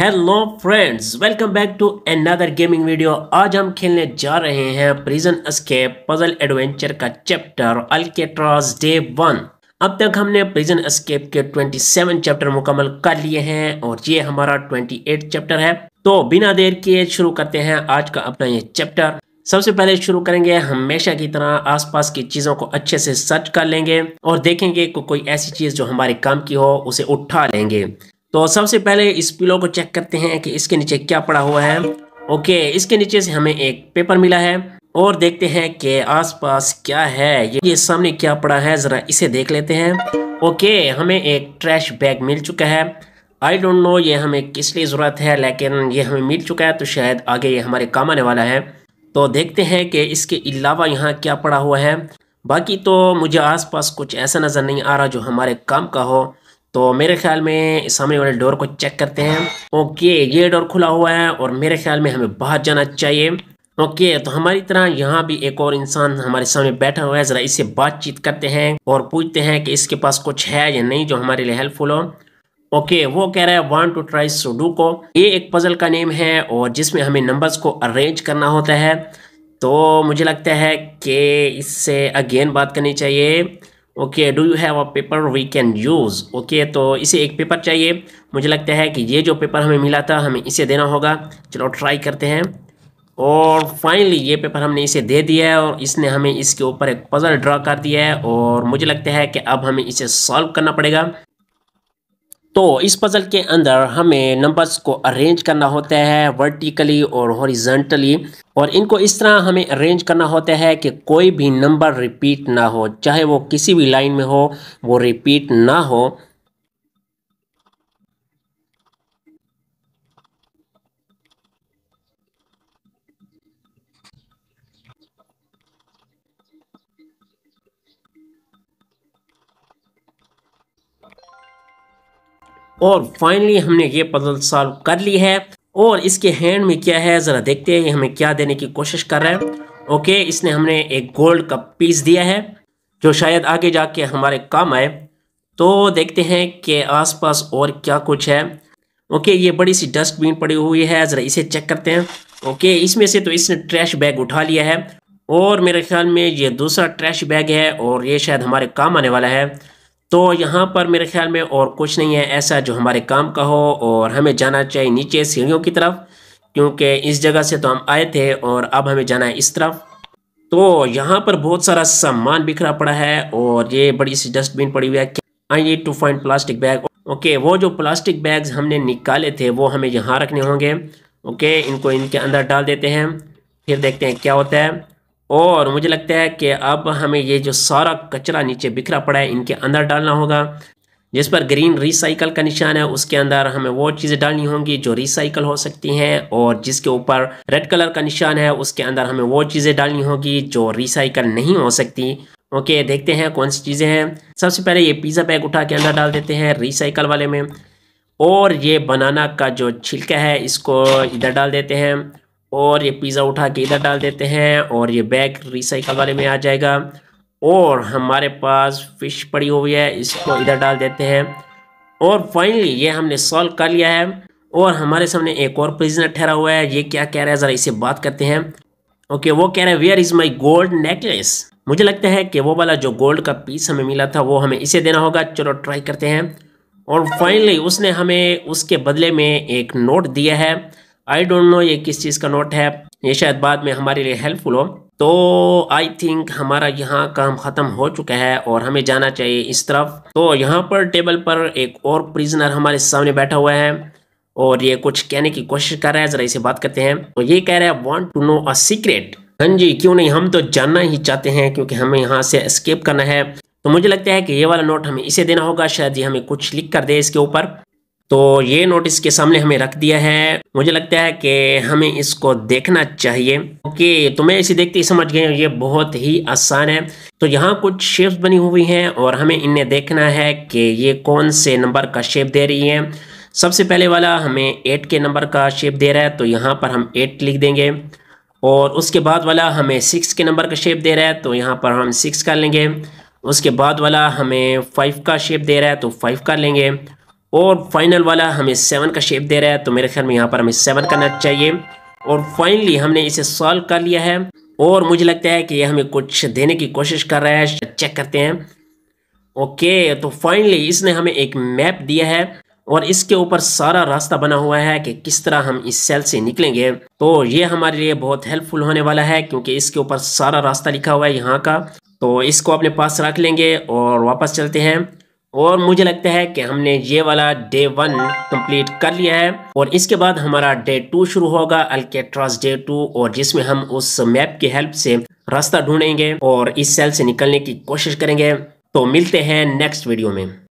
hello friends welcome back to another gaming video आज हम खेलने जा रहे हैं प्रिजन एस्केप पजल एडवेंचर का चैप्टर अल्केट्रास डे वन अब तक हमने प्रिजन एस्केप के 27 चैप्टर मुकम्मल कर लिए हैं और ये हमारा 28 चैप्टर है तो बिना देर किए शुरू करते हैं आज का अपना ये चैप्टर सबसे पहले शुरू करेंगे हमेशा की तरह आसपास की चीज़ों को अच्छे से सर्च कर लेंगे और देखेंगे को कोई ऐसी चीज़ जो हमारे काम की हो उसे उठा लेंगे तो सबसे पहले इस पिलो को चेक करते हैं कि इसके नीचे क्या पड़ा हुआ है ओके इसके नीचे से हमें एक पेपर मिला है और देखते हैं कि आसपास क्या है ये सामने क्या पड़ा है ज़रा इसे देख लेते हैं ओके हमें एक ट्रैश बैग मिल चुका है आई डोंट नो ये हमें किस लिए ज़रूरत है लेकिन ये हमें मिल चुका है तो शायद आगे ये हमारे काम आने वाला है तो देखते हैं कि इसके अलावा यहाँ क्या पड़ा हुआ है बाकी तो मुझे आसपास कुछ ऐसा नज़र नहीं आ रहा जो हमारे काम का हो तो मेरे ख्याल में सामने वाले डोर को चेक करते हैं ओके ये डोर खुला हुआ है और मेरे ख्याल में हमें बाहर जाना चाहिए ओके तो हमारी तरह यहाँ भी एक और इंसान हमारे सामने बैठा हुआ है ज़रा इससे बातचीत करते हैं और पूछते हैं कि इसके पास कुछ है या नहीं जो हमारे लिए हेल्पफुल हो ओके okay, वो कह रहा है वन टू ट्राई सुडू को ये एक पजल का नेम है और जिसमें हमें नंबर्स को अरेंज करना होता है तो मुझे लगता है कि इससे अगेन बात करनी चाहिए okay do you have a paper we can use okay तो इसे एक पेपर चाहिए मुझे लगता है कि ये जो पेपर हमें मिला था हमें इसे देना होगा चलो ट्राई करते हैं और फाइनली ये पेपर हमने इसे दे दिया है और इसने हमें इसके ऊपर एक पज़ल ड्रा कर दिया है और मुझे लगता है कि अब हमें इसे सॉल्व करना पड़ेगा तो इस पज़ल के अंदर हमें नंबर्स को अरेंज करना होता है वर्टिकली और हॉरिजेंटली और इनको इस तरह हमें अरेंज करना होता है कि कोई भी नंबर रिपीट ना हो चाहे वो किसी भी लाइन में हो वो रिपीट ना हो और फाइनली हमने ये पजल सॉल्व कर ली है और इसके हैंड में क्या है ज़रा देखते हैं ये हमें क्या देने की कोशिश कर रहा है ओके इसने हमने एक गोल्ड का पीस दिया है जो शायद आगे जाके हमारे काम आए तो देखते हैं कि आसपास और क्या कुछ है ओके ये बड़ी सी डस्टबिन पड़ी हुई है ज़रा इसे चेक करते हैं ओके इसमें से तो इसने ट्रैश बैग उठा लिया है और मेरे ख्याल में ये दूसरा ट्रैश बैग है और ये शायद हमारे काम आने वाला है तो यहाँ पर मेरे ख्याल में और कुछ नहीं है ऐसा जो हमारे काम का हो और हमें जाना चाहिए नीचे सीढ़ियों की तरफ क्योंकि इस जगह से तो हम आए थे और अब हमें जाना है इस तरफ तो यहाँ पर बहुत सारा सामान बिखरा पड़ा है और ये बड़ी सी डस्टबिन पड़ी हुई है I need to find plastic bag okay वो जो प्लास्टिक बैग्स हमने निकाले थे वो हमें यहाँ रखने होंगे ओके इनको इनके अंदर डाल देते हैं फिर देखते हैं क्या होता है और मुझे लगता है कि अब हमें ये जो सारा कचरा नीचे बिखरा पड़ा है इनके अंदर डालना होगा जिस पर ग्रीन रिसाइकल का निशान है उसके अंदर हमें वो चीज़ें डालनी होंगी जो रिसाइकल हो सकती हैं और जिसके ऊपर रेड कलर का निशान है उसके अंदर हमें वो चीज़ें डालनी होगी जो रिसाइकल नहीं हो सकती ओके देखते हैं कौन सी चीज़ें हैं सबसे पहले ये पिज़्ज़ा पैक उठा के अंदर डाल देते हैं रिसाइकल वाले में और ये बनाना का जो छिलका है इसको इधर डाल देते हैं और ये पिज़्ज़ा उठा के इधर डाल देते हैं और ये बैग रिसाइकल वाले में आ जाएगा और हमारे पास फ़िश पड़ी हुई है इसको इधर डाल देते हैं और फाइनली ये हमने सॉल्व कर लिया है और हमारे सामने एक और प्रिजनर ठहरा हुआ है ये क्या कह रहा है ज़रा इसे बात करते हैं ओके वो कह रहा है where is my gold necklace मुझे लगता है कि वो वाला जो गोल्ड का पीस हमें मिला था वो हमें इसे देना होगा चलो ट्राई करते हैं और फाइनली उसने हमें उसके बदले में एक नोट दिया है आई डोंट नो ये किस चीज़ का नोट है ये शायद बाद में हमारे लिए हेल्पफुल हो तो आई थिंक हमारा यहाँ काम ख़त्म हो चुका है और हमें जाना चाहिए इस तरफ तो यहाँ पर टेबल पर एक और प्रिजनर हमारे सामने बैठा हुआ है और ये कुछ कहने की कोशिश कर रहा है ज़रा इसे बात करते हैं तो ये कह रहा है want to know a secret हाँ जी क्यों नहीं हम तो जानना ही चाहते हैं क्योंकि हमें यहाँ से स्केप करना है तो मुझे लगता है कि ये वाला नोट हमें इसे देना होगा शायद ये हमें कुछ लिख कर दे इसके ऊपर तो ये नोटिस के सामने हमें रख दिया है मुझे लगता है कि हमें इसको देखना चाहिए ओके तो मैं इसे देखते ही समझ गए ये बहुत ही आसान है तो यहाँ कुछ शेप्स बनी हुई हैं और हमें इन्हें देखना है कि ये कौन से नंबर का शेप दे रही है सबसे पहले वाला हमें एट के नंबर का शेप दे रहा है तो यहाँ पर हम एट लिख देंगे और उसके बाद वाला हमें सिक्स के नंबर का शेप दे रहा है तो यहाँ पर हम सिक्स कर लेंगे उसके बाद वाला हमें फाइव का शेप दे रहा है तो फाइव कर लेंगे और फाइनल वाला हमें सेवन का शेप दे रहा है तो मेरे ख्याल में यहाँ पर हमें सेवन करना चाहिए और फाइनली हमने इसे सॉल्व कर लिया है और मुझे लगता है कि ये हमें कुछ देने की कोशिश कर रहा है चेक करते हैं ओके तो फाइनली इसने हमें एक मैप दिया है और इसके ऊपर सारा रास्ता बना हुआ है कि किस तरह हम इस सेल से निकलेंगे तो ये हमारे लिए बहुत हेल्पफुल होने वाला है क्योंकि इसके ऊपर सारा रास्ता लिखा हुआ है यहाँ का तो इसको अपने पास रख लेंगे और वापस चलते हैं और मुझे लगता है कि हमने ये वाला डे वन कंप्लीट कर लिया है और इसके बाद हमारा डे टू शुरू होगा अल्केट्रास डे टू और जिसमें हम उस मैप की हेल्प से रास्ता ढूंढेंगे और इस सेल से निकलने की कोशिश करेंगे तो मिलते हैं नेक्स्ट वीडियो में